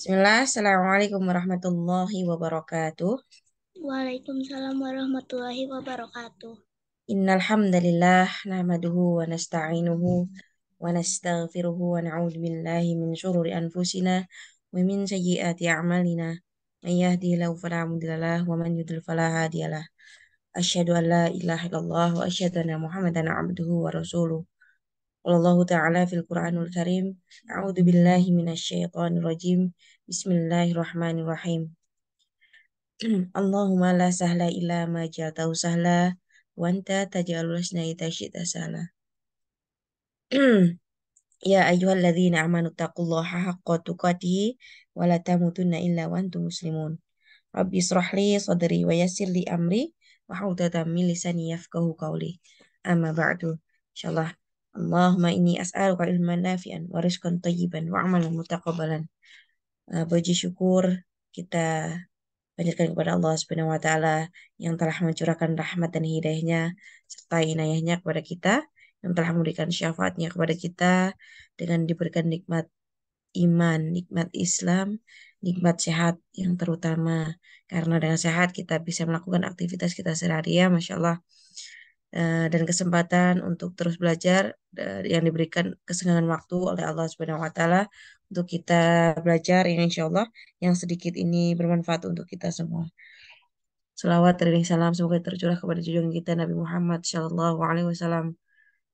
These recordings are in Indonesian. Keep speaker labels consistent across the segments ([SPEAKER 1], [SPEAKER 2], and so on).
[SPEAKER 1] Bismillah, Assalamualaikum warahmatullahi wabarakatuh.
[SPEAKER 2] Waalaikumsalam warahmatullahi wabarakatuh.
[SPEAKER 1] Innalhamdulillah, hamdalillah nahmaduhu wa nasta'inuhu wa nasta'afiruhu wa na'udhu billahi min syururi anfusina wa min sayyiati a'malina. Man yahdihillahu fala mudhillalah wa man yudhul fala hadiyalah. Asyhadu an la ilaha illallah wa asyadu anna Muhammadan 'abduhu wa rasuluh. Allahu Ta'ala fil Quranul Karim A'udhu billahi minasyaitanir rajim Bismillahirrahmanirrahim Allahumma la sahla illa ma jaltahu sahla Wa anta tajalul snaita Ya ayyuhalladzina amanu taqullaha haqqa tuqatih Wa la tamutunna illa wa muslimun Rabbi israhli sadri wa yassirli amri Wa haudatam min lisani yafqahu qawli Amma Insyaallah Allahumma inni as'aluka ilman nafi'an wa rizqan thayyiban wa amalan mutaqabbalan. Uh, puji syukur kita panjatkan kepada Allah Subhanahu wa taala yang telah mencurahkan rahmat dan hidayahnya serta inayahnya kepada kita, yang telah memberikan syafaatnya kepada kita dengan diberikan nikmat iman, nikmat Islam, nikmat sehat yang terutama karena dengan sehat kita bisa melakukan aktivitas kita sehari-hari ya, masya Allah. Eh, dan kesempatan untuk terus belajar eh, yang diberikan kesenangan waktu oleh Allah Subhanahu wa taala untuk kita belajar ini insya Allah yang sedikit ini bermanfaat untuk kita semua. Salawat dan salam semoga tercurah kepada junjungan kita Nabi Muhammad Shallallahu Alaihi Wasallam,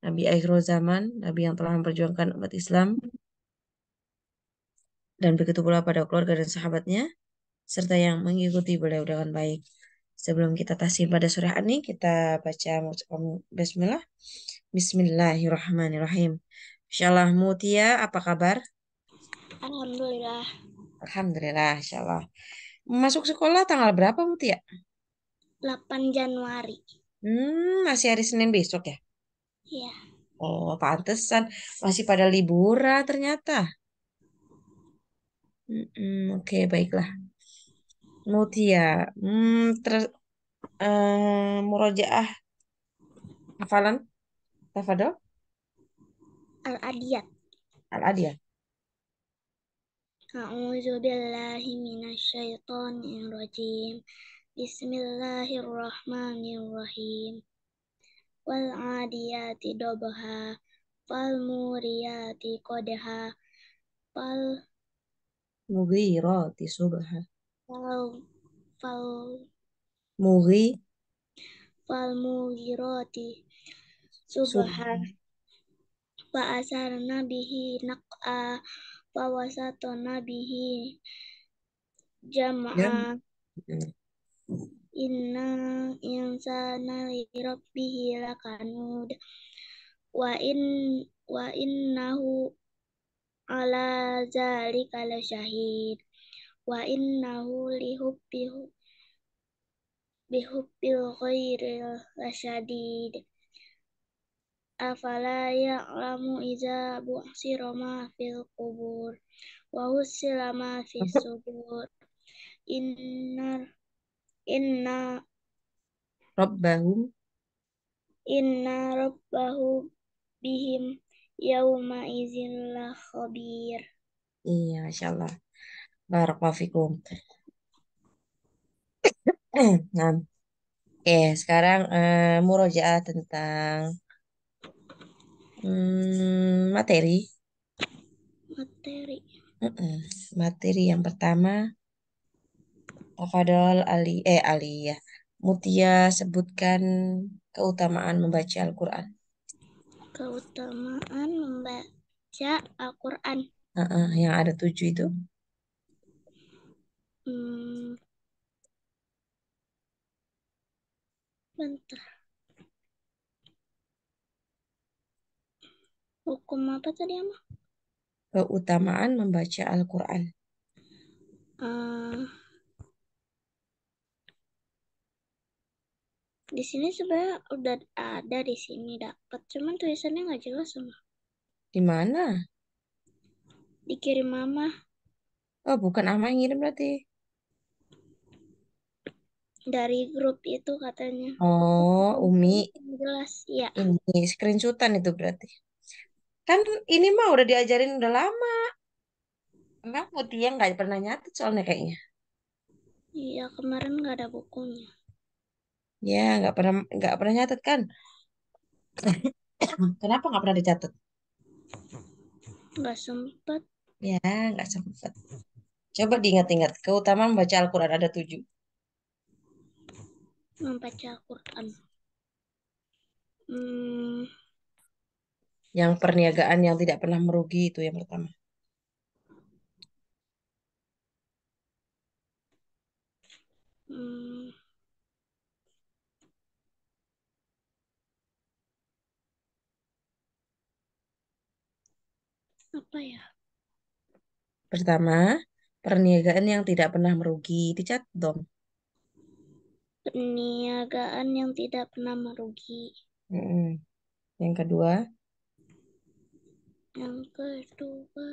[SPEAKER 1] Nabi akhir zaman, Nabi yang telah memperjuangkan umat Islam dan begitu pula pada keluarga dan sahabatnya serta yang mengikuti beliau dengan baik. Sebelum kita tahsin pada surah ini, kita baca Bismillah. Bismillahirrahmanirrahim. Insyaallah Mutia, apa kabar?
[SPEAKER 2] Alhamdulillah.
[SPEAKER 1] Alhamdulillah, insyaallah. Masuk sekolah tanggal berapa Mutia?
[SPEAKER 2] 8 Januari.
[SPEAKER 1] Hmm, masih hari Senin besok ya? Iya. Oh, pantesan. Masih pada liburan ternyata. Mm -mm, Oke, okay, baiklah. Mutia. Hmm, ter, uh, eh, murojaah hafalan tafadol, al adiyat al adiyat
[SPEAKER 2] A'udzu billahi minasyaitonir rajim. Bismillahirrahmanirrahim. Wal 'adiyati dobha, fal muriyati qadha, fal
[SPEAKER 1] mughirati subha.
[SPEAKER 2] Fal fal muri roti. Subhan, subha fa asarna bihi naq'a fa Wasato nabihi jam'a inna insana li rabbihi lakanud wa in wa innahu ala zalika syahid wa innahu lihubbihu bihubbil ghairil lasyadid afala ya'lamu iza bu'sira ma fil qubur wa husila ma fis subur inna inna
[SPEAKER 1] rabbahum
[SPEAKER 2] inna rabbahu bihim yauma izin la khabir
[SPEAKER 1] iya masyaallah Barakallahu nah, oke sekarang uh, murojaah tentang um, materi.
[SPEAKER 2] Materi.
[SPEAKER 1] Uh -uh. Materi yang pertama. Tafadol Ali eh Ali ya. Mutia sebutkan keutamaan membaca Al-Qur'an.
[SPEAKER 2] Keutamaan membaca Al-Qur'an.
[SPEAKER 1] Uh -uh, yang ada tujuh itu.
[SPEAKER 2] Hmm. Bentar. Hukum apa tadi, Ama?
[SPEAKER 1] Keutamaan membaca Al-Quran.
[SPEAKER 2] Uh, di sini sebenarnya udah ada di sini dapat, cuman tulisannya nggak jelas sama.
[SPEAKER 1] Di mana?
[SPEAKER 2] Dikirim Mama.
[SPEAKER 1] Oh, bukan Ama yang ngirim berarti
[SPEAKER 2] dari grup itu katanya. Oh, Umi. Jelas, ya.
[SPEAKER 1] Ini screenshotan itu berarti.
[SPEAKER 2] Kan ini mah udah diajarin udah lama. Emang
[SPEAKER 1] yang nggak pernah nyatet soalnya kayaknya.
[SPEAKER 2] Iya, kemarin nggak ada bukunya.
[SPEAKER 1] Ya, nggak pernah nggak pernah nyatet kan? Kenapa nggak pernah dicatat?
[SPEAKER 2] Nggak sempet.
[SPEAKER 1] Ya, nggak sempet. Coba diingat-ingat keutamaan baca Al-Quran ada tujuh
[SPEAKER 2] membaca Quran.
[SPEAKER 1] Hmm. Yang perniagaan yang tidak pernah merugi itu yang pertama.
[SPEAKER 3] Hmm. Apa ya?
[SPEAKER 1] Pertama, perniagaan yang tidak pernah merugi dicat dong.
[SPEAKER 2] Perniagaan yang tidak pernah merugi.
[SPEAKER 1] Mm-mm. Yang kedua?
[SPEAKER 2] Yang kedua.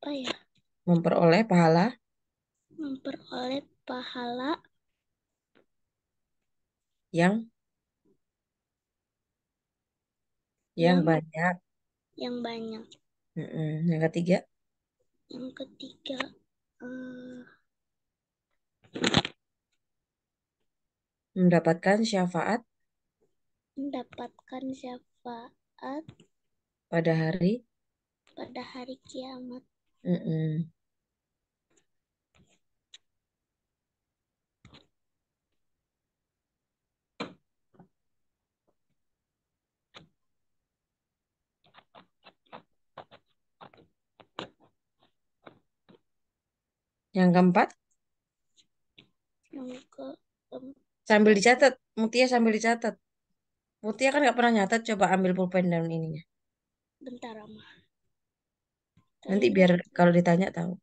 [SPEAKER 2] apa ya?
[SPEAKER 1] Memperoleh pahala
[SPEAKER 2] memperoleh pahala
[SPEAKER 1] yang yang, banyak.
[SPEAKER 2] Yang banyak.
[SPEAKER 1] mm Yang ketiga?
[SPEAKER 2] Yang ketiga uh...
[SPEAKER 1] mendapatkan syafaat
[SPEAKER 2] mendapatkan syafaat
[SPEAKER 1] pada hari
[SPEAKER 2] pada hari kiamat.
[SPEAKER 1] Mm Yang keempat?
[SPEAKER 2] Sambil dicatat.
[SPEAKER 1] Mutia sambil dicatat. Mutia kan nggak pernah nyatat. Coba ambil pulpen daun ininya. Bentar, Nanti biar kalau ditanya tahu.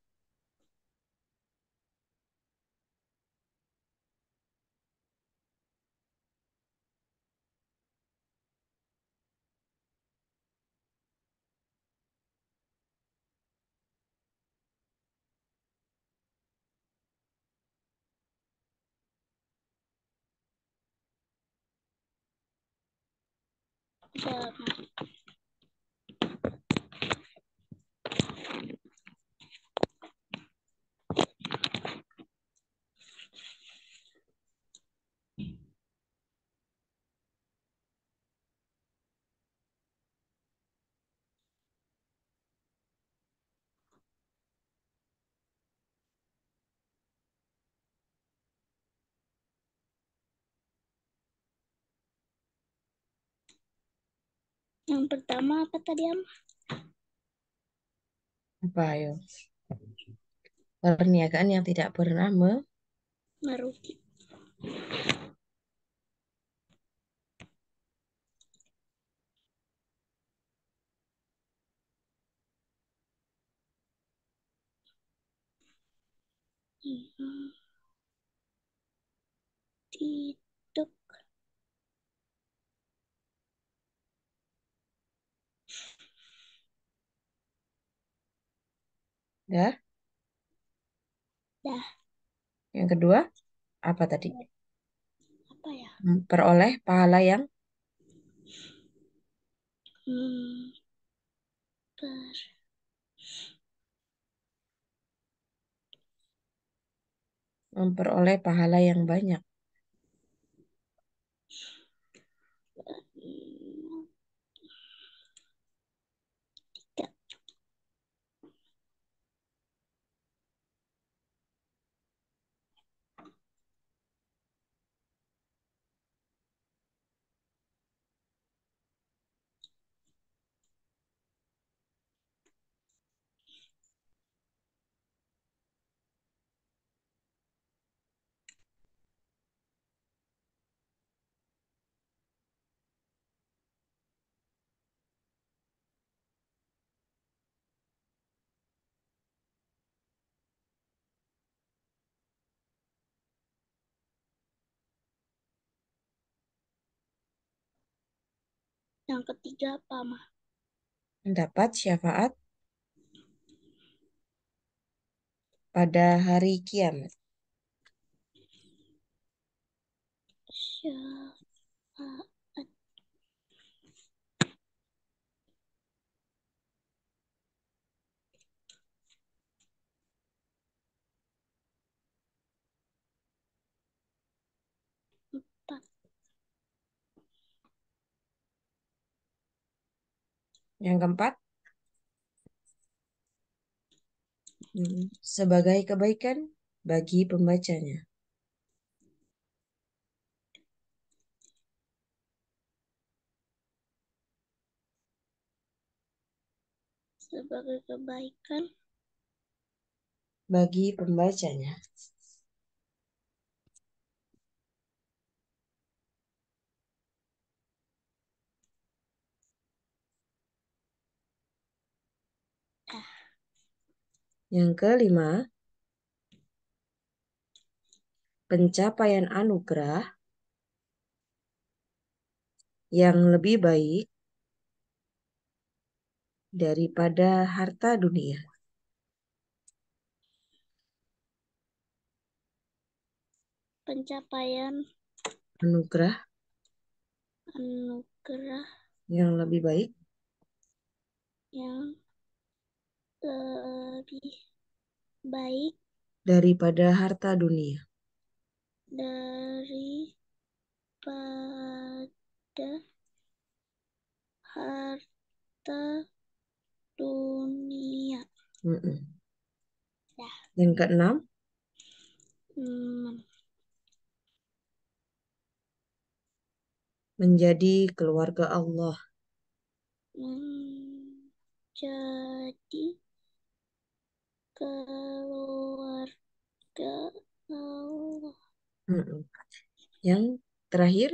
[SPEAKER 2] Yang pertama apa tadi, Am?
[SPEAKER 1] Apa, ayo? Perniagaan yang tidak bernama me...
[SPEAKER 2] merugi.
[SPEAKER 3] Tidak.
[SPEAKER 1] Dah? Ya. Dah. Ya. Yang kedua, apa tadi? Apa ya? Hmm, peroleh pahala yang?
[SPEAKER 4] Hmm, ber...
[SPEAKER 1] Memperoleh pahala yang banyak.
[SPEAKER 2] Yang ketiga apa, Ma?
[SPEAKER 1] Mendapat syafaat pada hari kiamat.
[SPEAKER 3] Syafaat.
[SPEAKER 1] Yang keempat, hmm, sebagai kebaikan bagi pembacanya.
[SPEAKER 2] Sebagai kebaikan
[SPEAKER 1] bagi pembacanya. Yang kelima, pencapaian anugerah yang lebih baik daripada harta dunia.
[SPEAKER 2] Pencapaian anugerah anugerah
[SPEAKER 1] yang lebih baik
[SPEAKER 2] yang lebih baik
[SPEAKER 1] daripada harta dunia.
[SPEAKER 2] Daripada harta dunia.
[SPEAKER 1] Mm -mm. Ya. Dan keenam?
[SPEAKER 3] mm.
[SPEAKER 1] Menjadi keluarga Allah.
[SPEAKER 2] Menjadi keluarga Allah.
[SPEAKER 1] Yang terakhir,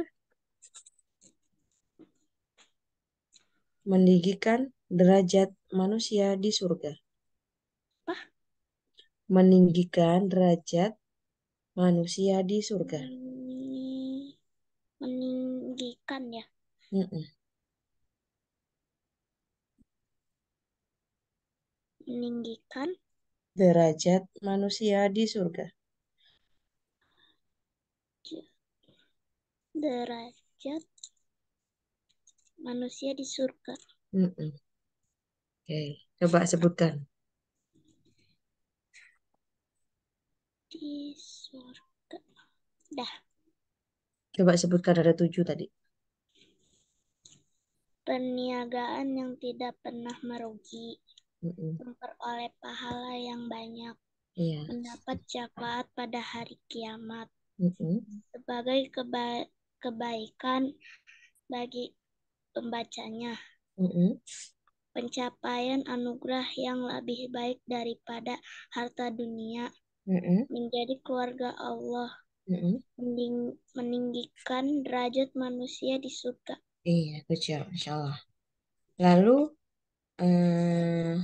[SPEAKER 1] meninggikan derajat manusia di surga. Apa? Meninggikan derajat manusia di surga.
[SPEAKER 2] Meninggikan ya. Mm -mm. Meninggikan
[SPEAKER 1] derajat manusia di surga?
[SPEAKER 2] Derajat manusia di surga.
[SPEAKER 1] Mm -mm. Oke, okay. coba sebutkan.
[SPEAKER 2] Di surga. Dah.
[SPEAKER 1] Coba sebutkan ada tujuh tadi.
[SPEAKER 2] Perniagaan yang tidak pernah merugi memperoleh pahala yang banyak, iya. mendapat syafaat pada hari kiamat mm-hmm. sebagai keba- kebaikan bagi pembacanya. Mm-hmm. Pencapaian anugerah yang lebih baik daripada harta dunia mm-hmm. menjadi keluarga Allah, mm mening- meninggikan derajat manusia di surga.
[SPEAKER 1] Iya, kecil, insya Allah. Lalu Hmm,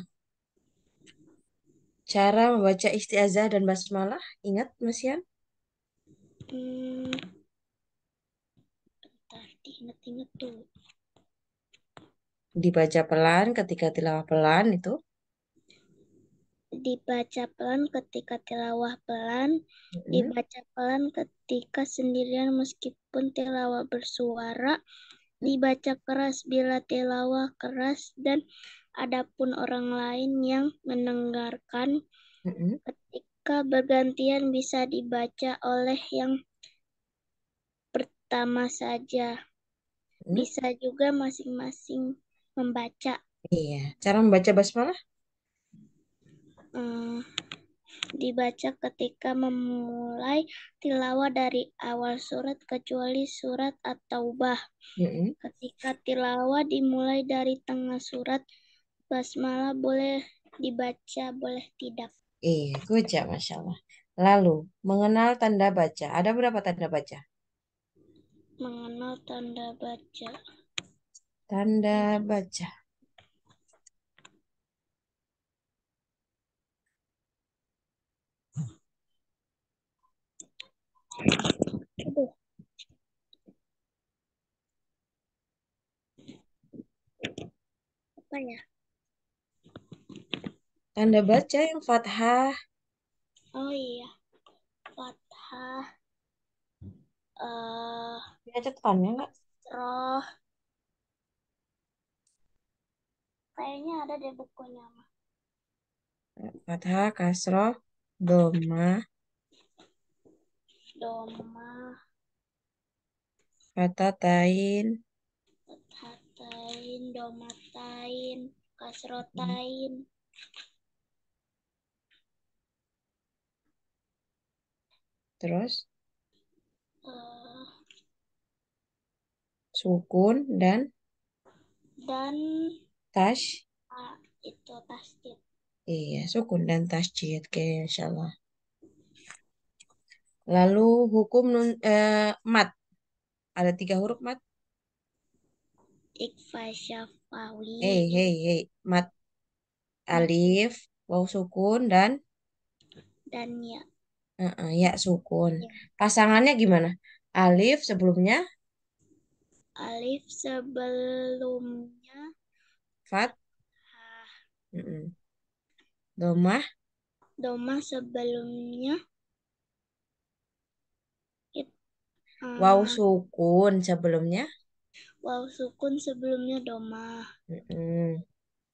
[SPEAKER 1] cara membaca isti'azah dan basmalah, ingat Mas Yan? Hmm,
[SPEAKER 2] bentar, tuh.
[SPEAKER 1] Dibaca pelan ketika tilawah pelan itu?
[SPEAKER 2] Dibaca pelan ketika tilawah pelan, hmm. dibaca pelan ketika sendirian meskipun tilawah bersuara, mm. dibaca keras bila tilawah keras, dan adapun orang lain yang mendengarkan mm-hmm. ketika bergantian bisa dibaca oleh yang pertama saja. Mm-hmm. Bisa juga masing-masing membaca.
[SPEAKER 1] Iya, cara membaca basmalah?
[SPEAKER 2] Eh, dibaca ketika memulai tilawah dari awal surat kecuali surat at-taubah. Mm-hmm. Ketika tilawah dimulai dari tengah surat, basmalah boleh dibaca, boleh tidak.
[SPEAKER 1] Iya, kuja Masya Allah. Lalu, mengenal tanda baca. Ada berapa tanda baca?
[SPEAKER 2] Mengenal tanda baca.
[SPEAKER 1] Tanda baca.
[SPEAKER 3] Aduh.
[SPEAKER 2] Apa ya?
[SPEAKER 1] Tanda baca yang fathah.
[SPEAKER 2] Oh iya. Fathah. Uh, eh, Bisa catatannya nggak? Roh. Kayaknya ada di bukunya.
[SPEAKER 1] Fathah, kasroh, doma.
[SPEAKER 2] Doma.
[SPEAKER 1] Fatatain.
[SPEAKER 2] Fatatain, domatain, kasrotain. Hmm.
[SPEAKER 1] Terus?
[SPEAKER 3] Uh,
[SPEAKER 1] sukun dan? Dan. Tash?
[SPEAKER 2] Uh, itu tasjid.
[SPEAKER 1] Iya, sukun dan tasjid. ke insya insyaallah Lalu hukum nun, eh, mat. Ada tiga huruf mat?
[SPEAKER 2] Ikfa syafawi. hey hey
[SPEAKER 1] hey Mat. Alif, waw sukun, dan? Dan ya. -uh, ya sukun. Ya. Pasangannya gimana? Alif sebelumnya?
[SPEAKER 2] Alif sebelumnya. Fat. Uh, Domah. Domah sebelumnya. It, uh, ah. wow
[SPEAKER 1] sukun sebelumnya.
[SPEAKER 2] Wow sukun sebelumnya domah.
[SPEAKER 1] -uh.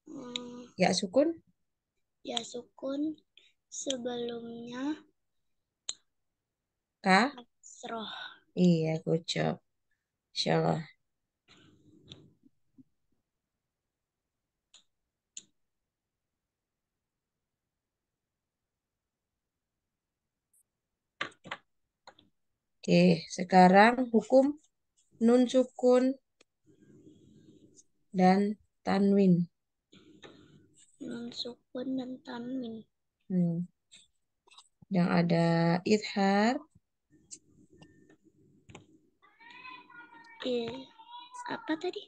[SPEAKER 2] Uh, ya sukun. Ya sukun sebelumnya Kak? Kasroh.
[SPEAKER 1] Iya, good job. Insyaallah. Oke, sekarang hukum nun sukun dan tanwin.
[SPEAKER 2] Nun sukun dan tanwin.
[SPEAKER 1] Hmm. Yang ada idhar,
[SPEAKER 2] Oke. Apa tadi?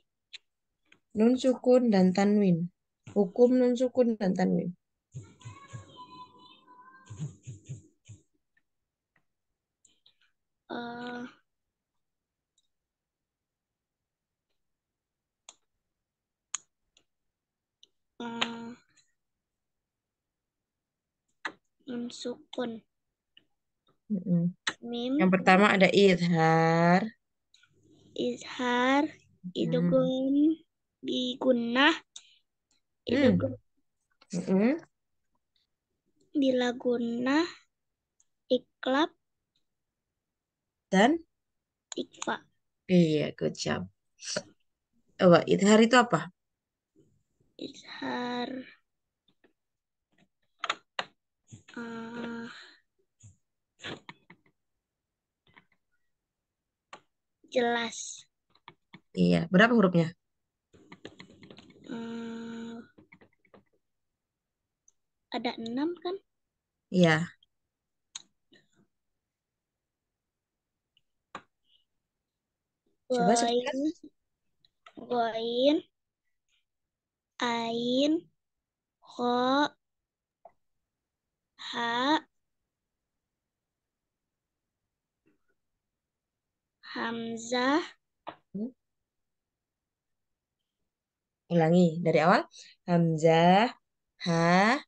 [SPEAKER 1] Nun sukun dan tanwin. Hukum nun sukun dan tanwin. Uh, eh,
[SPEAKER 2] uh, eh, nun sukun. Mm -mm. Mim. Yang pertama ada
[SPEAKER 1] idhar
[SPEAKER 2] izhar itu di idgham itu -hmm. bila gunnah iklab dan ikfa
[SPEAKER 1] iya good job apa izhar itu apa
[SPEAKER 2] izhar uh, jelas.
[SPEAKER 1] Iya, berapa hurufnya? Hmm,
[SPEAKER 2] ada enam kan? Iya. Coba sebutkan. Goin, ain, ho, ha, Hamzah. Hmm.
[SPEAKER 1] Ulangi dari awal. Hamzah, ha,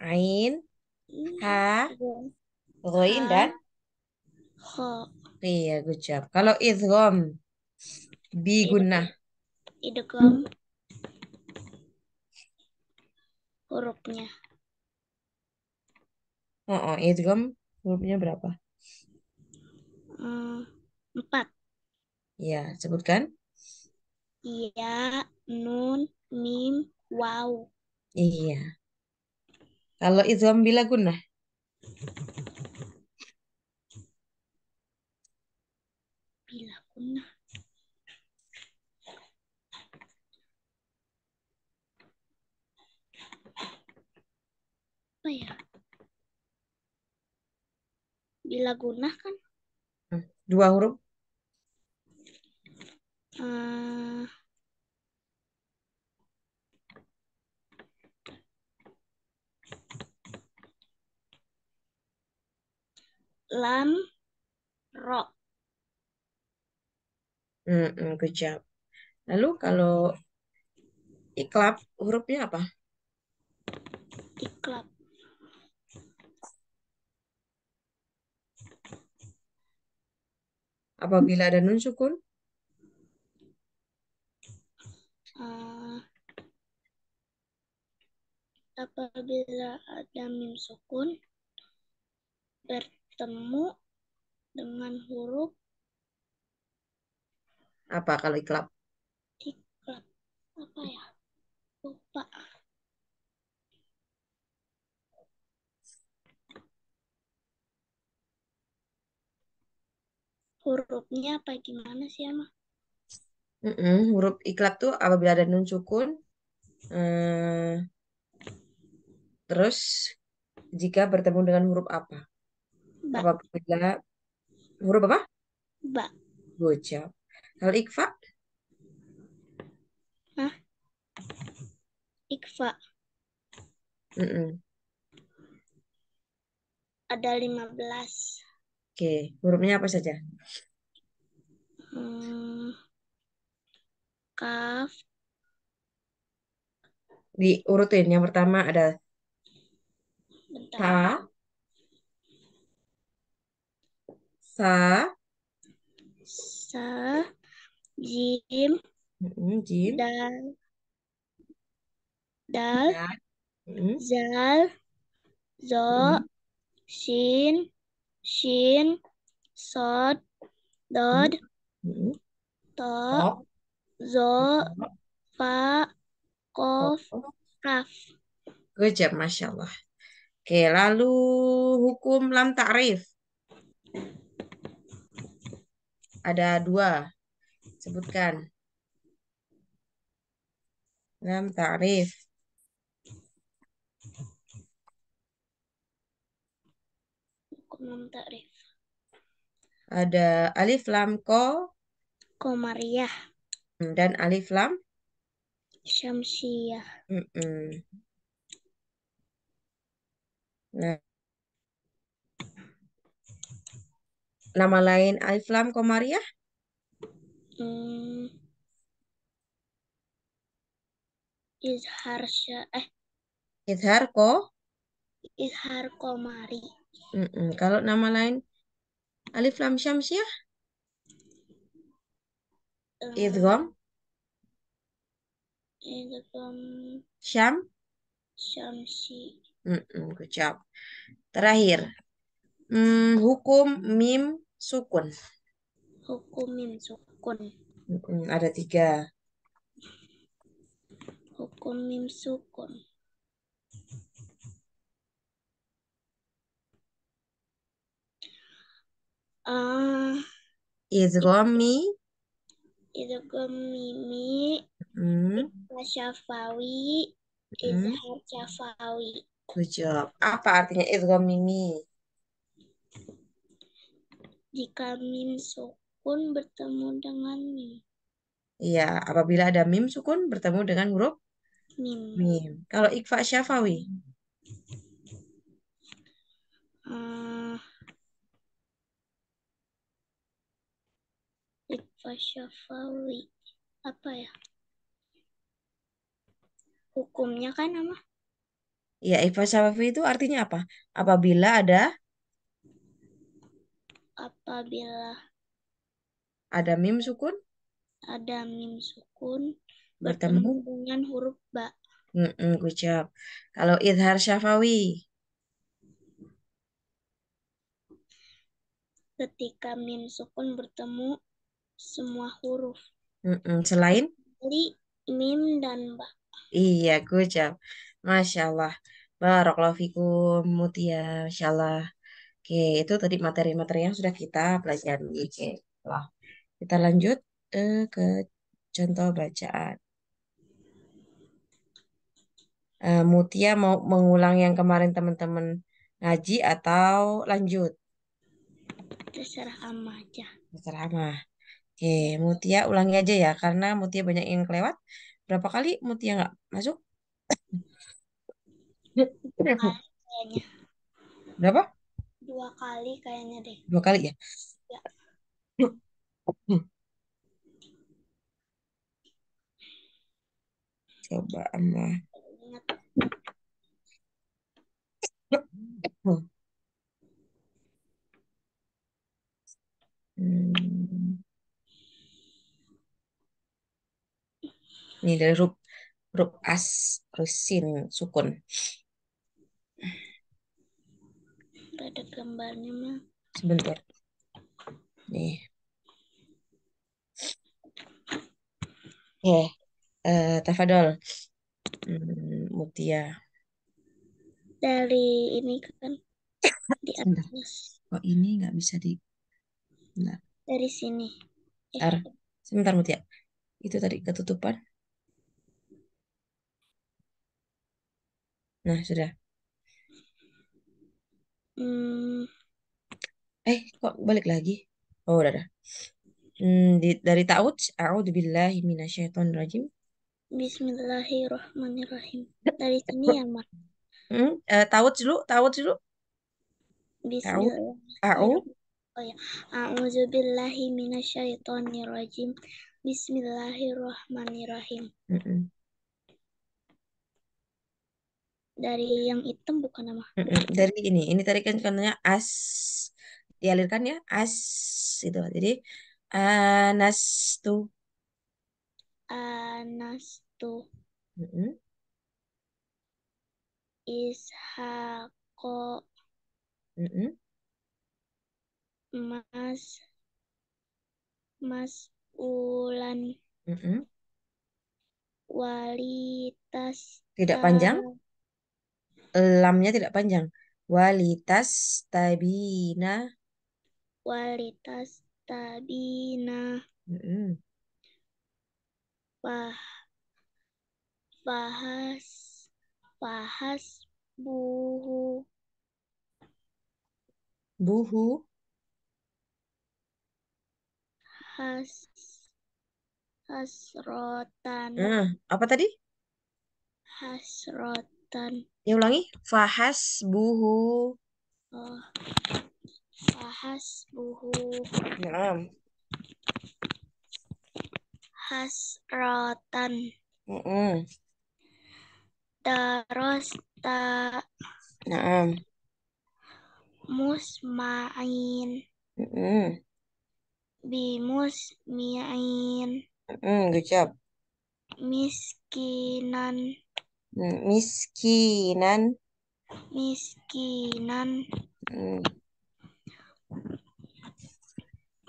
[SPEAKER 1] ain, hmm. ha, Ruin dan Ha. Iya, good job. Kalau idgham bi guna.
[SPEAKER 2] Idgham hurufnya.
[SPEAKER 1] Oh, oh idgham hurufnya berapa?
[SPEAKER 2] Hmm. Empat.
[SPEAKER 1] Ya, sebutkan.
[SPEAKER 2] Iya, nun, mim, wow.
[SPEAKER 1] Iya. Kalau izom bila guna.
[SPEAKER 2] Bila guna. Apa ya? Bila guna kan?
[SPEAKER 1] Hmm, dua huruf
[SPEAKER 2] Eh,
[SPEAKER 3] lam ro.
[SPEAKER 1] Hmm -mm, good job. Lalu kalau iklab hurufnya apa? Iklab. Apabila ada nun sukun?
[SPEAKER 2] uh, apabila ada mim sukun bertemu dengan huruf
[SPEAKER 1] apa kalau iklab?
[SPEAKER 2] Iklab apa ya? Lupa. Hurufnya apa gimana sih, Ama?
[SPEAKER 1] Mm-mm, huruf iklab tuh apabila ada nun sukun, Uh, terus jika bertemu dengan huruf apa? Ba. Apabila huruf apa? Ba. Bocap. Kalau ikfa?
[SPEAKER 2] Hah? Ikfa. Mm-mm. Ada 15.
[SPEAKER 1] Oke, hurufnya apa saja?
[SPEAKER 2] Hmm kaf
[SPEAKER 1] diurutin. Yang pertama ada ta, sa,
[SPEAKER 2] sa, jim, jim, dal, dal, dal. zal, zo, shin, shin, sod, dod, to, zo, fa, kof, kaf.
[SPEAKER 1] Good job, Masya Allah. Oke, lalu hukum lam ta'rif. Ada dua. Sebutkan. Lam ta'rif. Hukum lam Ada alif lam
[SPEAKER 2] ko. Komariah.
[SPEAKER 1] Mm, dan alif lam?
[SPEAKER 2] Syamsiyah.
[SPEAKER 1] Mm-mm. Nah. Nama lain alif lam komariah?
[SPEAKER 2] Hmm. Izhar eh.
[SPEAKER 1] Izhar ko?
[SPEAKER 2] Izhar komari.
[SPEAKER 1] Mm-mm. Kalau nama lain alif lam syamsiyah?
[SPEAKER 2] إدغام iya, إدغام iya, Syam Syamsi
[SPEAKER 1] Mm-mm, good job terakhir hmm, hukum mim sukun
[SPEAKER 2] hukum mim sukun
[SPEAKER 1] mm ada tiga
[SPEAKER 2] hukum mim sukun Uh, ah.
[SPEAKER 1] Idromi iya,
[SPEAKER 2] itu ke Mimi, hmm. Syafawi, hmm. Izhar Syafawi.
[SPEAKER 1] Good job. Apa artinya itu ke Mimi?
[SPEAKER 2] Jika mim sukun bertemu dengan mim.
[SPEAKER 1] Iya, apabila ada mim sukun bertemu dengan huruf mim. mim. Kalau ikfa syafawi?
[SPEAKER 2] Hmm Fasyafawi. Apa ya? Hukumnya kan nama?
[SPEAKER 1] Ya, ifasyafawi itu artinya apa? Apabila ada
[SPEAKER 2] apabila
[SPEAKER 1] ada mim sukun
[SPEAKER 2] ada mim sukun bertemu, bertemu dengan huruf ba
[SPEAKER 1] Mm-mm, good job. Kalau Idhar Syafawi.
[SPEAKER 2] Ketika mim sukun bertemu semua huruf.
[SPEAKER 1] Mm-mm. Selain?
[SPEAKER 2] Li, mim, dan ba.
[SPEAKER 1] Iya, good job. Masya Allah. Barakallahu fikum, Mutia. Masya Allah. Oke, itu tadi materi-materi yang sudah kita pelajari. Oke, lah. Kita lanjut eh, ke contoh bacaan. Uh, Mutia mau mengulang yang kemarin teman-teman ngaji atau lanjut?
[SPEAKER 2] Terserah Ama aja.
[SPEAKER 1] Terserah Ama. Oke, Mutia ulangi aja ya, karena Mutia banyak yang kelewat. Berapa kali Mutia nggak masuk? Berapa?
[SPEAKER 2] Dua kali kayaknya deh. Dua kali ya?
[SPEAKER 1] Ya.
[SPEAKER 3] Coba ama.
[SPEAKER 1] Hmm. ini dari rub rub as resin sukun
[SPEAKER 2] ada gambarnya mah
[SPEAKER 1] sebentar nih oke yeah. uh, tafadol hmm, mutia
[SPEAKER 2] dari ini kan di atas
[SPEAKER 1] kok oh, ini nggak bisa di nah. dari sini eh. sebentar mutia itu tadi ketutupan Nah, sudah. Hmm. Eh, kok balik lagi? Oh, udah, udah. Hmm, di, dari ta'ud, a'udzu billahi minasyaitonir rajim.
[SPEAKER 2] Bismillahirrahmanirrahim. Dari sini ya, Mak. Hmm, uh, eh, ta'ud dulu, ta'ud dulu. Bismillahirrahmanirrahim. Oh ya, a'udzu billahi minasyaitonirrajim. rajim. Bismillahirrahmanirrahim. Mm -mm dari yang hitam bukan nama. Dari ini,
[SPEAKER 1] ini tadi kan contohnya as dialirkan ya as itu. Jadi anastu.
[SPEAKER 2] Anastu. Mm -hmm. Ishako. Mm -hmm. Mas Mas Ulan. Mm -hmm. Kualitas tidak panjang eh,
[SPEAKER 1] lamnya tidak panjang. Walitas tabina.
[SPEAKER 2] Walitas tabina. Mm fahas bahas, bahas buhu.
[SPEAKER 3] Buhu.
[SPEAKER 2] Has, hasrotan. Nah, apa tadi? Hasrot kekuatan.
[SPEAKER 1] Ya ulangi. Fahas buhu.
[SPEAKER 2] Oh. Fahas buhu. Naam. Hasrotan. Mm -mm. Terus Naam. Musmain. Mm -mm. Bimusmiain.
[SPEAKER 1] Mm -mm, good job.
[SPEAKER 2] Miskinan.
[SPEAKER 1] Mm, miskinan.
[SPEAKER 2] Miskinan. Hmm.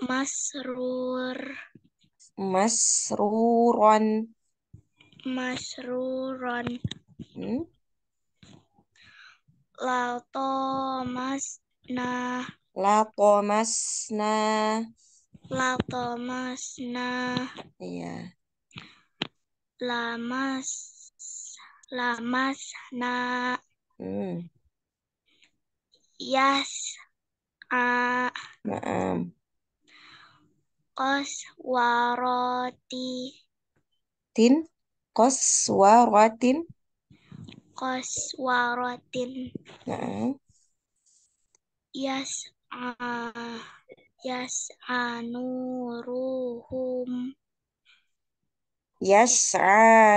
[SPEAKER 2] Masrur.
[SPEAKER 1] Masruron.
[SPEAKER 2] Masruron. Hmm? Latomasna. mas na Iya. mas lamasna hmm. yas a Naam. waroti.
[SPEAKER 1] tin koswarotin
[SPEAKER 2] koswarotin Naam. yas a yas anuruhum
[SPEAKER 1] Yas'a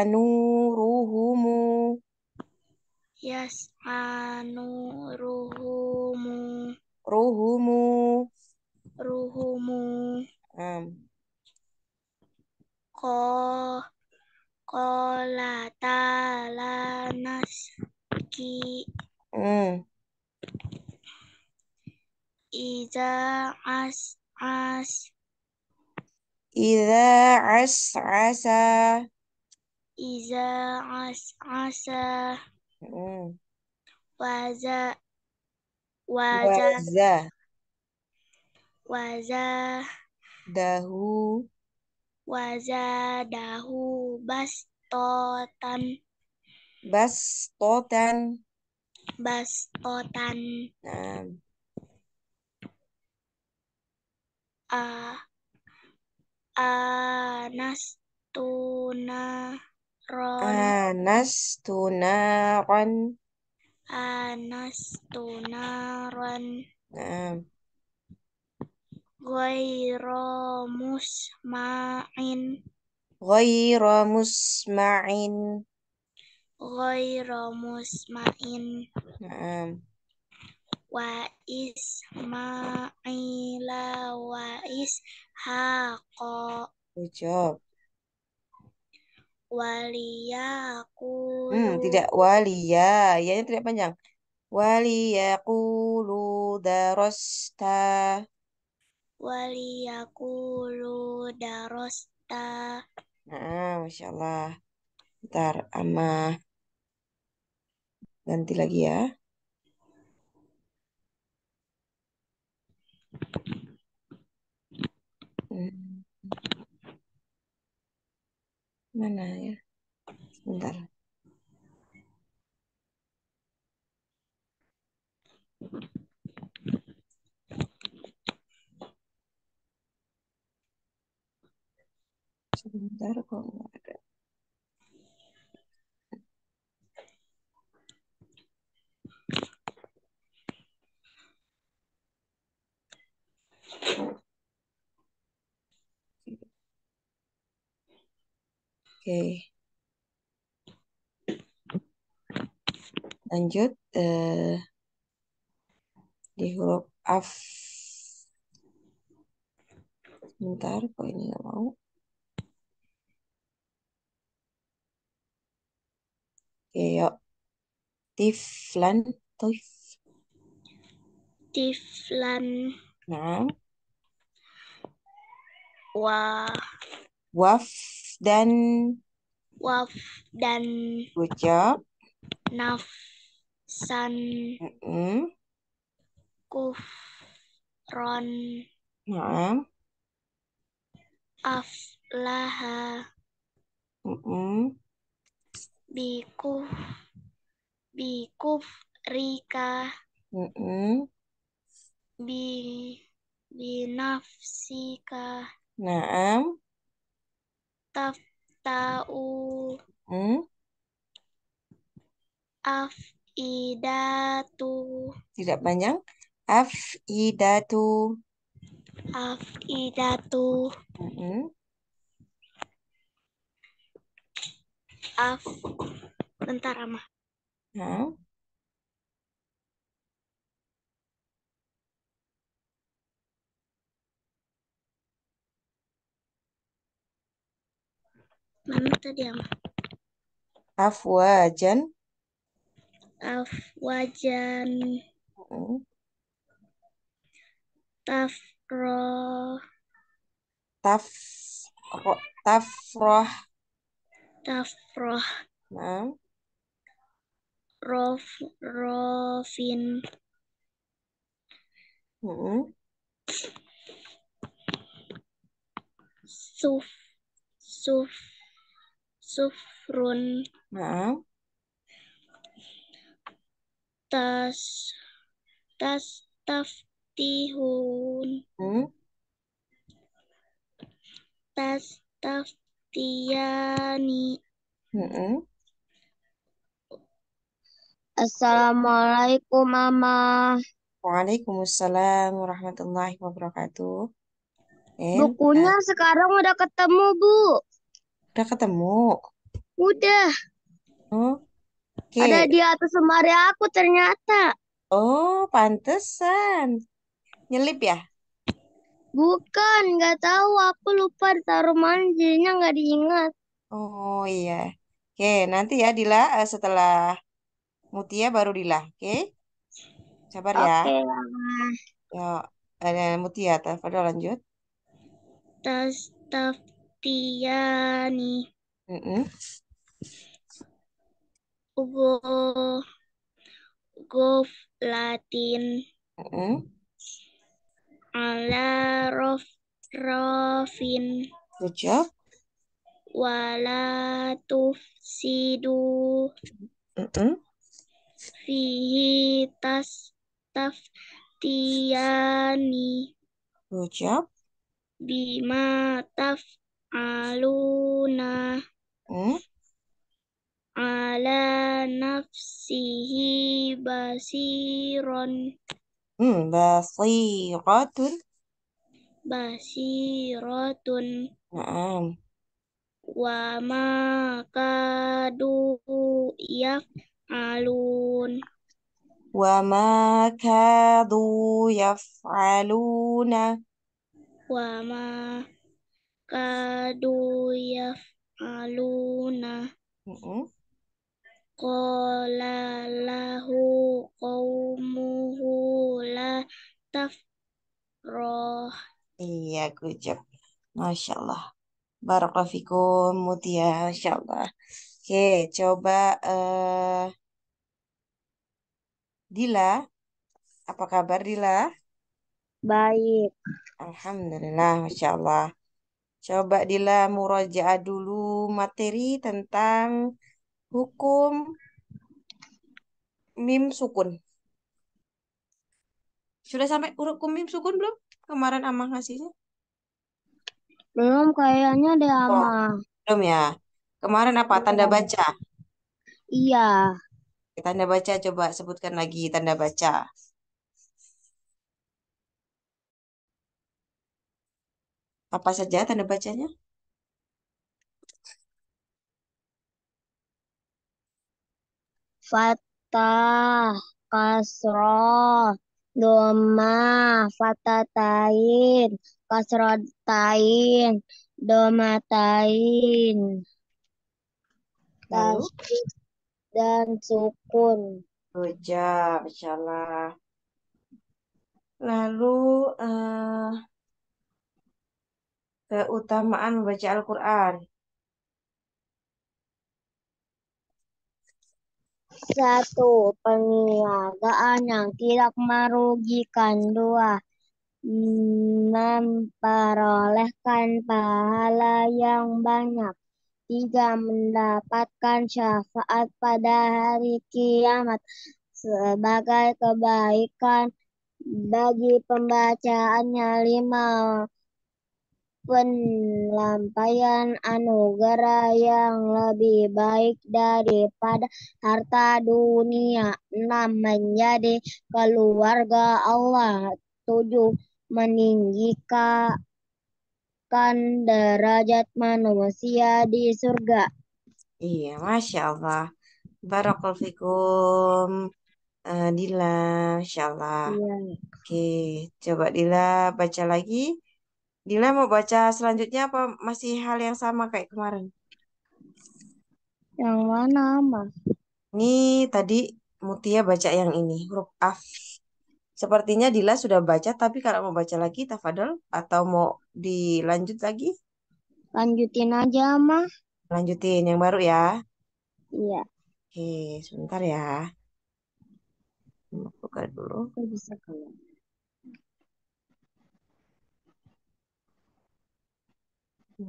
[SPEAKER 2] nuruhumu. Yas'a nuruhumu. Ruhumu. Ruhumu. Um. Ko kola lanas ki. Mm. Iza as as
[SPEAKER 1] Iza asa
[SPEAKER 2] Iza as'asa. Hmm. Waza. Waza. Waza. Waza. Dahu. Waza dahu bastotan. Bastotan. Bastotan. Nah. Uh, anas ron anas ron anas tunaron nah. Ghaira musma'in
[SPEAKER 1] Ghaira musma'in
[SPEAKER 2] Ghaira main Naam wa Ismaila wa Ishaqo.
[SPEAKER 1] Good job.
[SPEAKER 2] Waliyaku. Hmm, tidak
[SPEAKER 1] waliya, ya tidak panjang. Waliyakulu darosta.
[SPEAKER 2] Waliyakulu darosta.
[SPEAKER 1] Nah, Masya Allah. Ntar ama ganti lagi ya.
[SPEAKER 3] Hmm. Mana ya? Sebentar. Sebentar kok nggak ada. okay.
[SPEAKER 1] lanjut eh, di huruf af bentar kok ini nggak mau oke yuk tiflan tif
[SPEAKER 2] tiflan nah wa waf dan waf dan ucap nafsan mm -hmm. kufron nah. aflaha
[SPEAKER 3] mm -hmm.
[SPEAKER 2] bikuf bikuf rika
[SPEAKER 3] mm -hmm.
[SPEAKER 2] bi binafsika
[SPEAKER 1] naam
[SPEAKER 2] taftau hmm? afidatu
[SPEAKER 1] tidak panjang afidatu
[SPEAKER 2] afidatu mm -hmm. af bentar ama hmm? Mana tadi yang?
[SPEAKER 1] Afwajan.
[SPEAKER 2] Afwajan. Tafro. Taf. Tafroh. Tafroh. Nah. Rof, Rofin. Hmm. Suf. Suf. Sufrun. Nah. Tas tas taftihun. Hmm?
[SPEAKER 5] Tas taftiyani. Hmm. Assalamualaikum Mama.
[SPEAKER 1] Waalaikumsalam warahmatullahi wabarakatuh. And, Bukunya uh,
[SPEAKER 5] sekarang udah ketemu Bu. Udah ketemu? Udah. Oh, okay. Ada di atas lemari aku ternyata. Oh, pantesan. Nyelip ya? Bukan, nggak tahu. Aku lupa taruh manjinya, nggak diingat. Oh iya. Oke, nanti
[SPEAKER 1] ya Dila eh, setelah Mutia baru Dila. Oke, sabar okay, ya. Oke. Ya, ada Mutia. Tafadol lanjut.
[SPEAKER 2] Tas, tas Tiani, Mm -hmm. Ugo Latin, Mm -hmm. Ala rof, Rofin. Good job. Wala tufsidu. Mm -hmm. Fihi tas tiani. Good job. Bima taf aluna hmm? ala nafsihi basiron hmm, basiratun basiratun
[SPEAKER 1] Naam. Hmm.
[SPEAKER 2] wa ma kadu yak alun
[SPEAKER 1] kadu yaf'aluna
[SPEAKER 2] wa wama kadu iya, ya aluna kola lahu kaumuhu la roh
[SPEAKER 1] Iya, kujab Masya Allah. Barakofikum Mutia, Masya Allah. Oke, coba uh, Dila. Apa kabar Dila? Baik. Alhamdulillah, Masya Allah. Coba Dila murojaah dulu materi tentang hukum mim sukun. Sudah sampai hukum mim sukun belum? Kemarin Amah ngasihnya?
[SPEAKER 5] Belum, kayaknya ada Amah. Oh,
[SPEAKER 1] belum ya? Kemarin apa? Tanda baca?
[SPEAKER 5] Iya. Tanda
[SPEAKER 1] baca coba sebutkan lagi tanda baca. Apa saja
[SPEAKER 5] tanda bacanya? fata kasro doma, fata tain kasro tain doma tain dan sukun.
[SPEAKER 1] Roja, oh, insyaallah. Lalu, uh, keutamaan membaca Al-Quran?
[SPEAKER 5] Satu, penghargaan yang tidak merugikan. Dua, memperolehkan pahala yang banyak. Tiga, mendapatkan syafaat pada hari kiamat sebagai kebaikan bagi pembacaannya. Lima, penlampaian anugerah yang lebih baik daripada harta dunia. Enam, Menjadi keluarga Allah. tujuh Meninggikan derajat manusia di surga.
[SPEAKER 1] Iya, Masya Allah. Barakallahu Uh, Dila, insya Allah. Iya. Oke, coba Dila baca lagi. Dila mau baca selanjutnya apa masih hal yang sama kayak kemarin?
[SPEAKER 5] Yang mana,
[SPEAKER 2] Mas?
[SPEAKER 1] Ini tadi Mutia baca yang ini, huruf af. Sepertinya Dila sudah baca, tapi kalau mau baca lagi, Tafadol, atau mau dilanjut lagi?
[SPEAKER 5] Lanjutin aja, Ma.
[SPEAKER 1] Lanjutin yang baru ya. Iya. Oke, sebentar ya. Buka dulu. Bisa kalau. Hmm.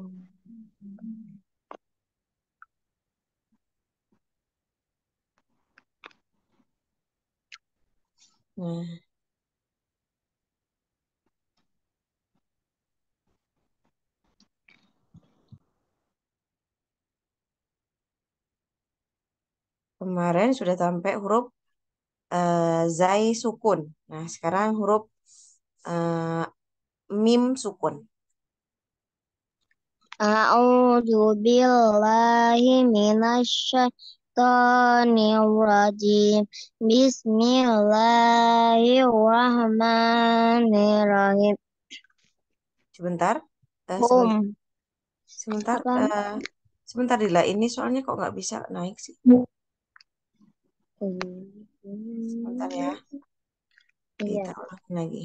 [SPEAKER 1] Kemarin sudah sampai huruf uh, zai sukun. Nah, sekarang huruf uh, mim sukun.
[SPEAKER 5] A'udzu billahi syaithanir rajim. Bismillahirrahmanirrahim. Sebentar. Uh, eh, Bum.
[SPEAKER 1] Sebentar. Uh, sebentar Dila, ini soalnya kok nggak bisa naik sih. Sebentar ya. Iya. Kita ulangi lagi.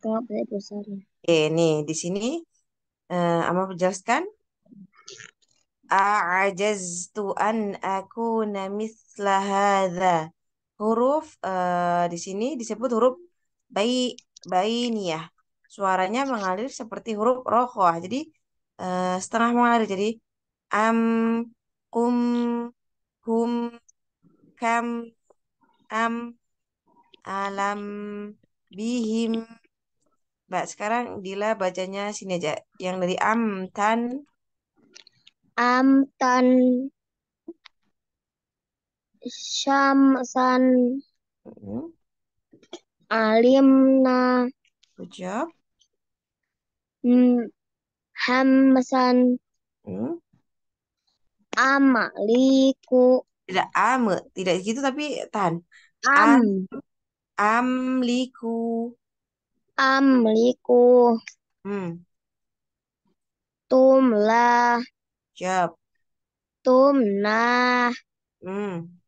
[SPEAKER 1] Kalau
[SPEAKER 3] banyak besar ya.
[SPEAKER 1] Oke, nih di sini uh, eh, Amma menjelaskan. A'ajaztu an akuna mithla hadha. Huruf uh, di sini disebut huruf bai bainiyah. Suaranya mengalir seperti huruf rokhah. Jadi uh, setengah mengalir. Jadi am kum hum kam am alam bihim Mbak sekarang Dila bacanya sini aja yang dari amtan
[SPEAKER 5] amtan syamsan hmm. alimna good job hmm. hamsan hmm. amaliku tidak ame tidak gitu tapi tan am, am Amliku. Amliku. Hmm. Tumla. Jawab. Tumna. Hmm.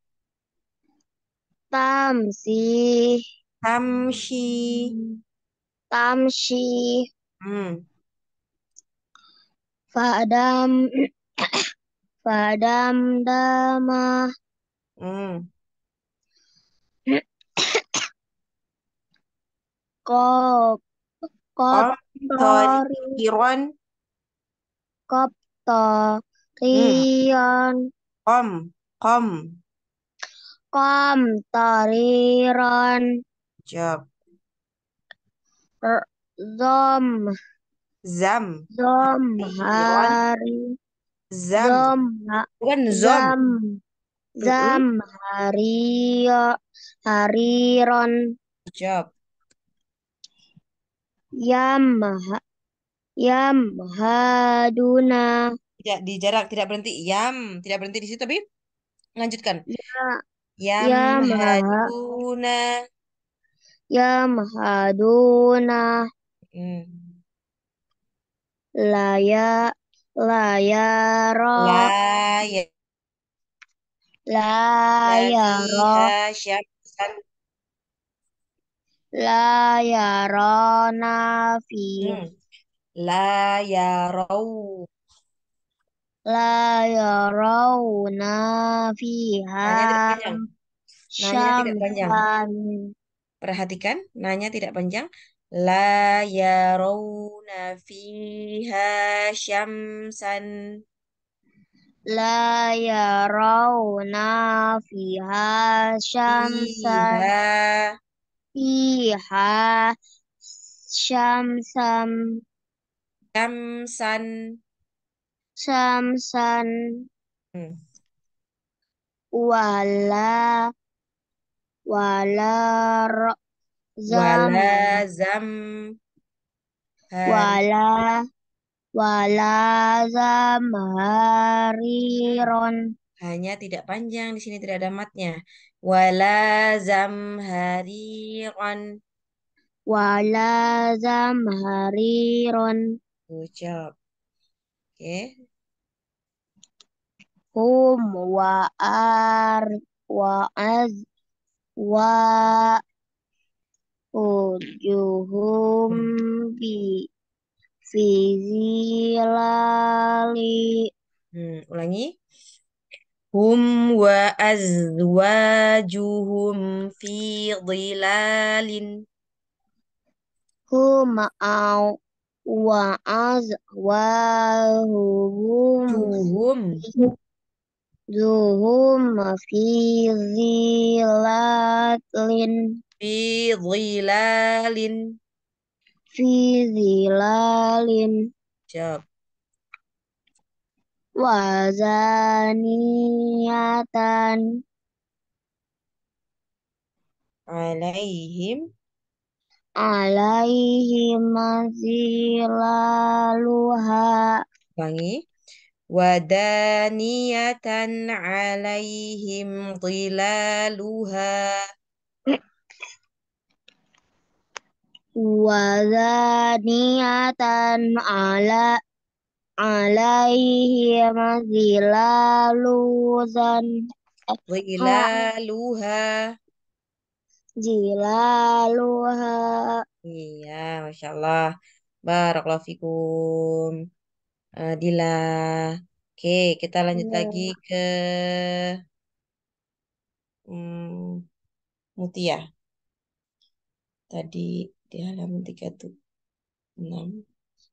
[SPEAKER 5] Tamsi. tamsi, tamsi, Hmm. Fadam. Fadam dama. Hmm. kop koptorion koptorion
[SPEAKER 1] kom kom
[SPEAKER 5] komtorion job zom zam zom hari zam zom bukan zom zam, hari hariron job Yamaha haduna
[SPEAKER 1] Tidak dijarak, tidak berhenti. Yam, tidak berhenti di situ tapi lanjutkan. Ya, Ya
[SPEAKER 5] Yamhaduna. Hmm. Laya layaro. Laya. laya.
[SPEAKER 1] Syamsan
[SPEAKER 5] La yarona fi. Hmm. La yarau. La fiha. Nanya tidak panjang.
[SPEAKER 1] Perhatikan, nanya tidak panjang. La yarawna fiha syamsan.
[SPEAKER 5] La yarawna fiha syamsan fiha syamsam syamsan syamsan hmm. wala wala zam wala zam hari. wala wala zam hariron
[SPEAKER 1] hanya tidak panjang di sini tidak ada matnya wala zamhariron
[SPEAKER 5] wala zamhariron
[SPEAKER 1] good job oke
[SPEAKER 5] okay. hum wa ar wa az wa ujuhum bi fi zilali hmm, ulangi
[SPEAKER 1] hum wa azwajuhum fi dhilalin
[SPEAKER 5] hum au wa azwajuhum duhum fi dhilalin fi
[SPEAKER 1] dhilalin
[SPEAKER 5] fi dhilalin Wazani Selatan.
[SPEAKER 1] Alaihim.
[SPEAKER 5] Alaihim mazilaluha. Bangi. Wadaniyatan
[SPEAKER 1] alaihim zilaluha.
[SPEAKER 5] Wadaniyatan ala alaihi mazilaluzan Zilaluha Zilaluha
[SPEAKER 1] Iya, Masya Allah Barakallahu fikum Dila Oke, kita lanjut ya. lagi ke hmm, Mutia Tadi di halaman 36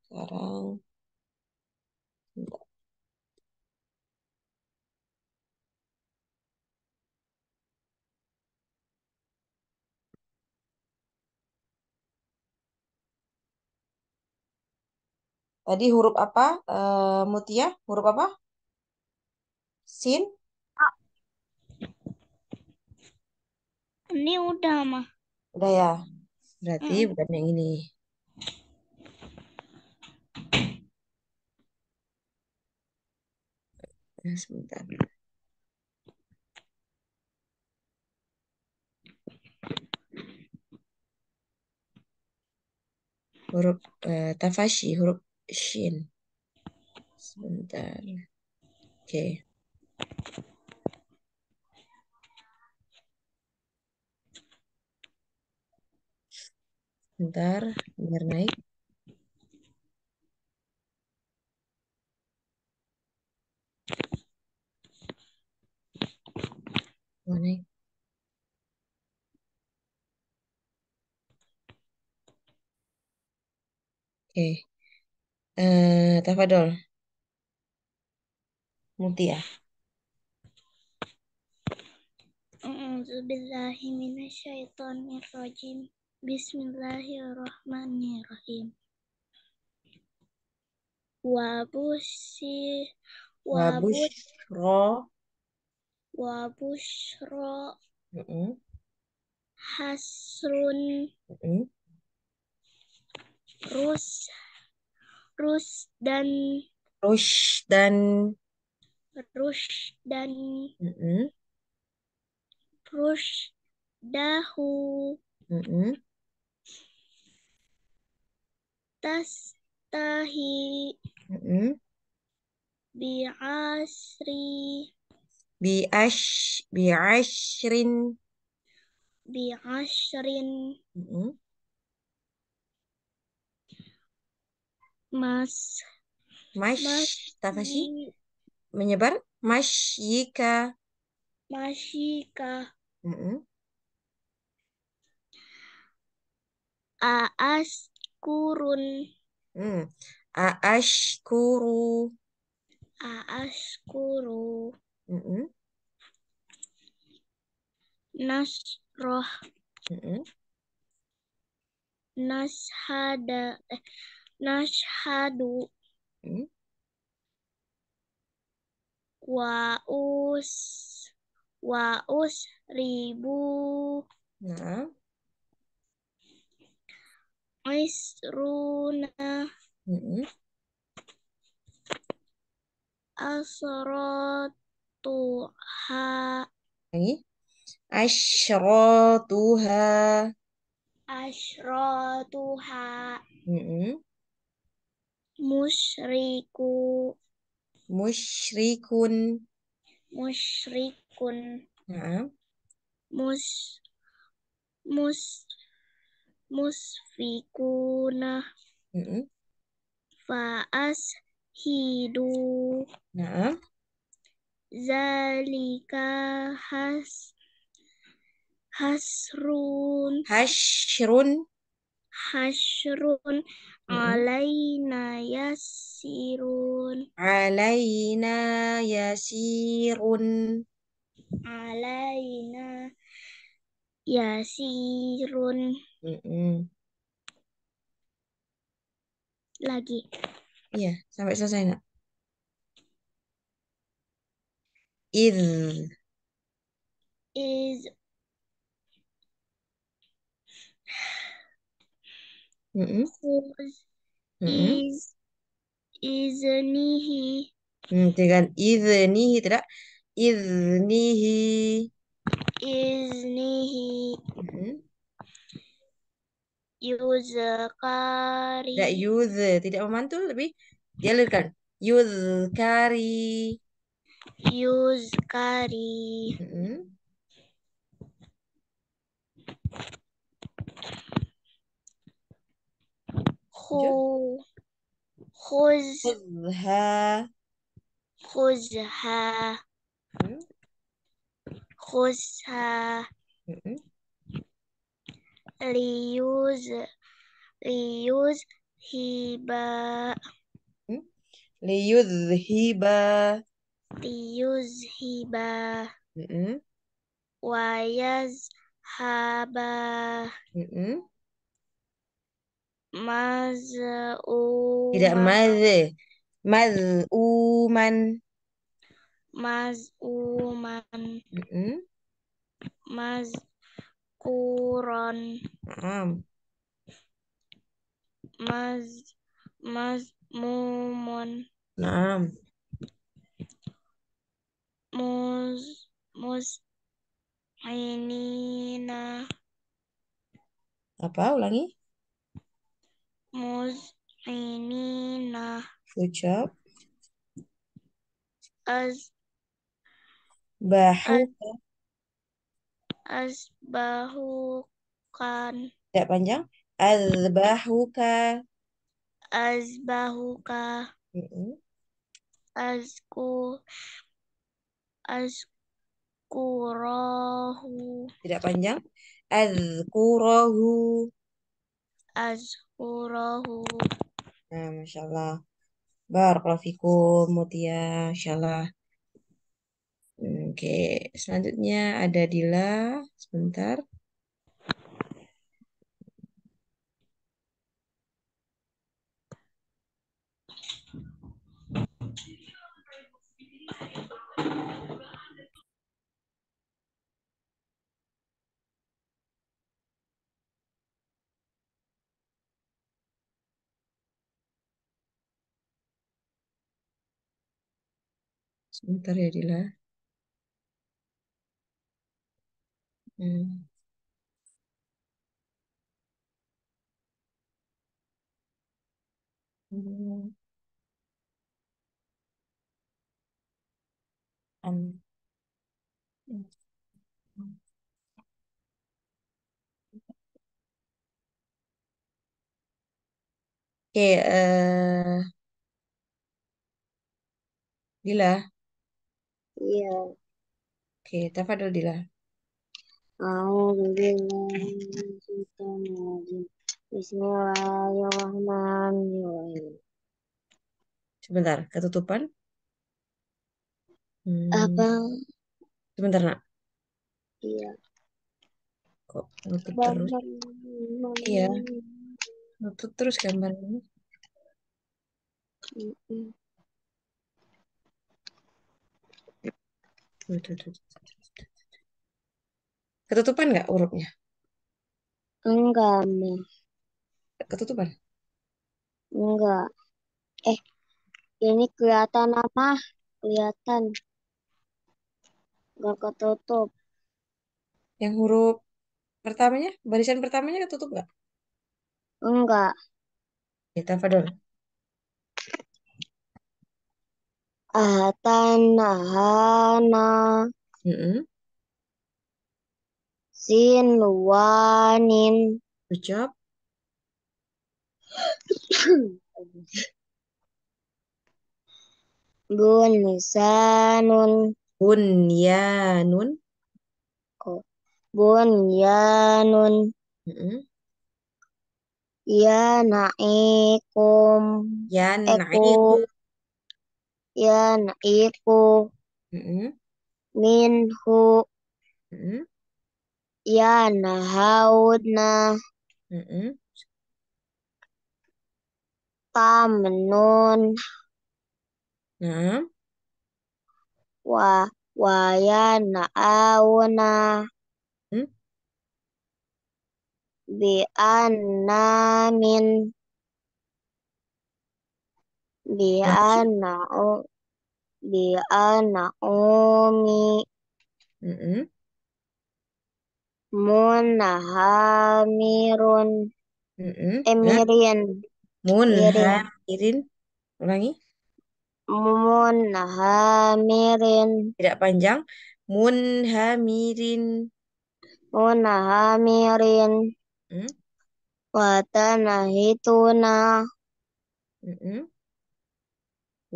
[SPEAKER 3] Sekarang Tadi huruf
[SPEAKER 1] apa, uh, Mutia? Huruf apa? Sin?
[SPEAKER 2] Ini udah, mah.
[SPEAKER 3] Udah ya? Berarti mm. bukan yang ini. Ya, sebentar.
[SPEAKER 1] Huruf uh, eh, tafashi, huruf shin. Sebentar. Oke. Okay. Sebentar, biar naik. تفضل مطيع
[SPEAKER 2] أعوذ بالله من الشيطان الرجيم بسم الله الرحمن الرحيم وبشر وبشرى وبشرى حسر رسل Rus dan Rush dan Rush dan mm -mm. Rush dahu mm -mm. tas tahi mm -mm. bi ashrin bi ashrin
[SPEAKER 1] mm -mm. mas mas tatashi menyebar masyika
[SPEAKER 2] masyika mm -hmm. aas kurun
[SPEAKER 1] mm. aas kuru
[SPEAKER 2] aas kuru mm -hmm. nasroh mm -hmm. nashada eh, nashadu hmm? wa us wa us ribu nah isruna hmm. asrotuha
[SPEAKER 1] lagi asrotuha
[SPEAKER 2] asrotuha mm -hmm musyriku musyrikun musyrikun mus mus musfikuna faas hidu zalika has hasrun hasrun Hasrun, mm -hmm. alaina yasirun alaina yasirun alaina yasirun mm lagi iya yeah,
[SPEAKER 1] sampai selesai nak. iz iz Mm-hmm.
[SPEAKER 3] Mm-hmm. is
[SPEAKER 2] iznihi.
[SPEAKER 1] Mm, dengan iznihi tidak iznihi.
[SPEAKER 2] Iznihi Mm-mm.
[SPEAKER 1] yuzkari. Tidak yuz, tidak memantul lebih dialirkan. Yuzkari. Yuzkari.
[SPEAKER 2] Mm-mm. خو خذ خذها خذها خذها ليوز ليوز هبا ليذهب ليذهب ويذهب u Tidak maz.
[SPEAKER 1] Maz'uman.
[SPEAKER 2] Maz'uman.
[SPEAKER 1] Mm -hmm.
[SPEAKER 5] Mazkuron. Um. Maz
[SPEAKER 2] mazmumun. Naam. Muz musainina.
[SPEAKER 1] Apa ulangi?
[SPEAKER 2] muzminina. Good job. Az
[SPEAKER 1] bahu kan. Tidak panjang. Azbahuka. as Mm -hmm.
[SPEAKER 2] Azku. Azkurahu. Tidak panjang. Azkurahu. Az urahu.
[SPEAKER 1] Nah, Masya Allah. Barakallahu Mutia. Masya Allah. Oke, selanjutnya ada Dila. Sebentar.
[SPEAKER 3] Thank you. Sebentar ya Dila. Hmm. Um. Oke,
[SPEAKER 1] okay, uh, eh, Dila. Iya. Oke, tafadhol Dila.
[SPEAKER 5] Bismillahirrahmanirrahim.
[SPEAKER 1] Sebentar, ketutupan. Hmm. Apa? Sebentar, Nak. Iya. Kok nutup terus? Iya. Nutup terus gambarnya. Mm -mm. Ketutupan nggak hurufnya?
[SPEAKER 5] Enggak, Mi. Ketutupan? Enggak. Eh, ini kelihatan apa? Kelihatan. Enggak ketutup. Yang huruf pertamanya, barisan
[SPEAKER 1] pertamanya ketutup nggak?
[SPEAKER 5] Enggak. Ya, tafadol. atanahana mm-hmm. sinwanin good job bunsanun bunyanun oh bunyanun mm-hmm. ya naikum ya naikum yan'iku mm-hmm. minhu mm-hmm. Ya, na nah. mm-hmm. tamnun mm-hmm. wa wa yan'auna mm-hmm. bi annamin dia nao dia na'umi mm-hmm. munahamirun mm-hmm. Nah, emirin munahamirin ulangi munahamirin tidak panjang munahamirin munahamirin mm? watanahituna mm-hmm.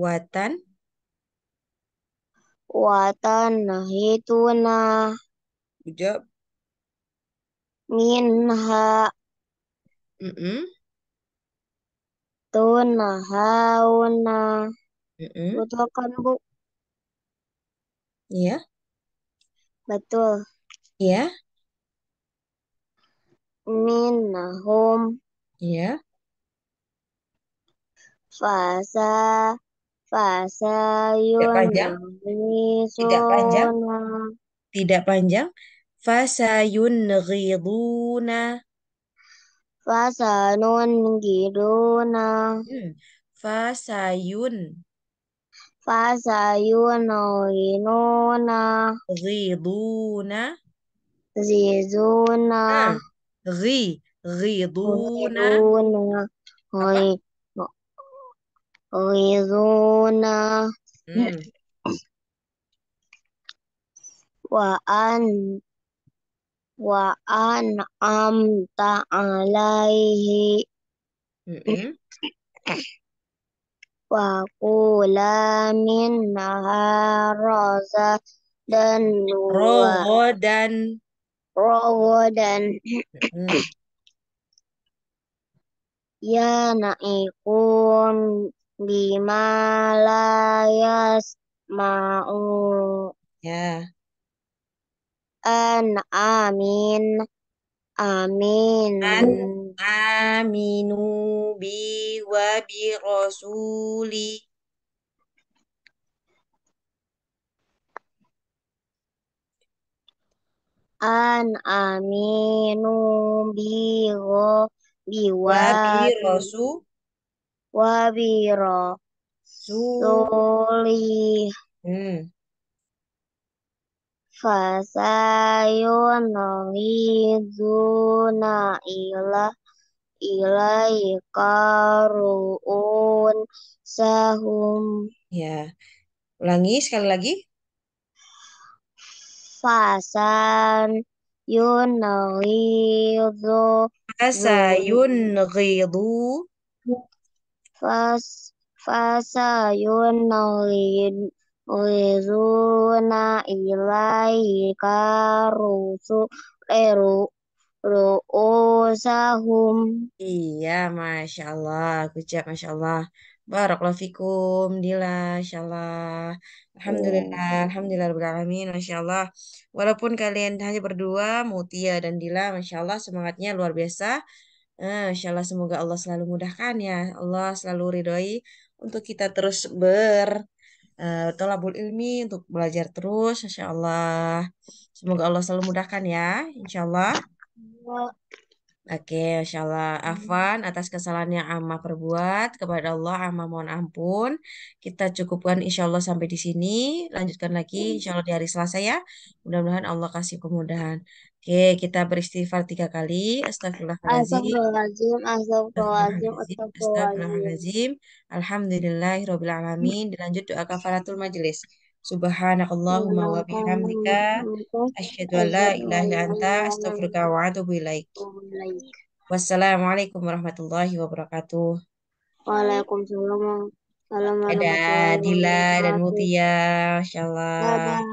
[SPEAKER 5] Watan. Watan nahituna. Ujab. Minha. Mm -mm. Tuna hauna. Mm -mm. Betul kan, Bu? Iya. Yeah. Betul. Iya. Yeah. Minahum. Iya. Yeah. Fasa. Tidak panjang. Tidak panjang.
[SPEAKER 1] Tidak panjang. Fasayunghiduna.
[SPEAKER 5] Fasayunghiduna. Hmm. Fasayun. Fasayunghiduna. Ghiduna. Ghiduna. Ah, Ghi. Ghiduna. Ghiduna yuriduna hmm. waan, waan am taalaihi, an amta alaihi mm -hmm. wa kula minha roza dan rogo dan rogo dan hmm. ya naikun bima layas mau ya an amin amin an aminu bi
[SPEAKER 1] wa bi rasuli
[SPEAKER 5] an aminu bi wa bi rasuli wabiro suli hmm. fasayunghiduna ila ilaika ru'un sahum
[SPEAKER 1] ya ulangi sekali lagi
[SPEAKER 5] fasan fasayun fasayunghidhu fas fasa nolid Wizuna ilai karusu eru eh, ru'usahum. Iya, Masya Allah. Kujab, Masya Allah. Barakallahu
[SPEAKER 1] fikum, Dila, Masya Allah. Alhamdulillah, iya. Alhamdulillah, Alamin, Masya Allah. Walaupun kalian hanya berdua, Mutia dan Dila, Masya Allah, semangatnya luar biasa. Eh, insyaallah insya Allah semoga Allah selalu mudahkan ya. Allah selalu ridhoi untuk kita terus ber uh, ilmi untuk belajar terus insya Allah. Semoga Allah selalu mudahkan ya, insya Allah. Oke, okay, insya Allah Afan atas kesalahan yang Amma perbuat kepada Allah Amma mohon ampun. Kita cukupkan insya Allah sampai di sini. Lanjutkan lagi insya Allah di hari Selasa ya. Mudah-mudahan Allah kasih kemudahan. Oke, kita beristighfar tiga kali. Astagfirullahaladzim.
[SPEAKER 5] Astagfirullahaladzim.
[SPEAKER 1] Alhamdulillahirrahmanirrahim. Dilanjut doa kafaratul majelis. Subhanakallahumma wa bihamdika. Asyadu ala ilahi anta Wassalamualaikum warahmatullahi wabarakatuh.
[SPEAKER 5] Waalaikumsalam. Ada Dila dan
[SPEAKER 1] Mutia.
[SPEAKER 3] Insyaallah.